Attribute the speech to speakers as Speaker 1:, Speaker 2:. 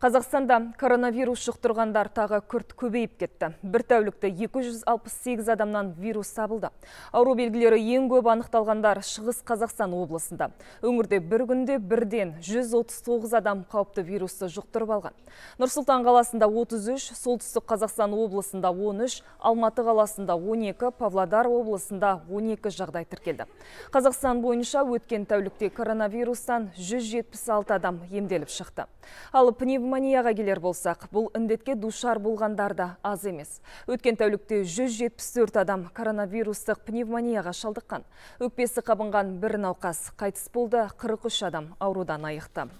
Speaker 1: Қазақстанда коронавирус жұқтырғандар тағы күрт көбейіп кетті. Бір тәулікті 268 адамнан вирус табылды. Ауру белгілері ең көп анықталғандар Шығыс Қазақстан облысында. Өңірде бір күнде бірден 139 адам қауіпті вирусты жұқтырып алған. Нұрсұлтан қаласында 33, Солтүстік Қазақстан облысында 13, Алматы қаласында 12, Павлодар облысында 12 жағдай тіркелді. Қазақстан бойынша өткен тәулікте коронавирустан 176 адам емделіп шықты. Ал пневмонияға келер болсақ, бұл үндетке душар болғандар да аз емес. Өткен тәулікте 174 адам коронавирустық пневмонияға шалдыққан. Өкпесі қабынған бір науқас қайтыс болды, 43 адам аурудан айықты.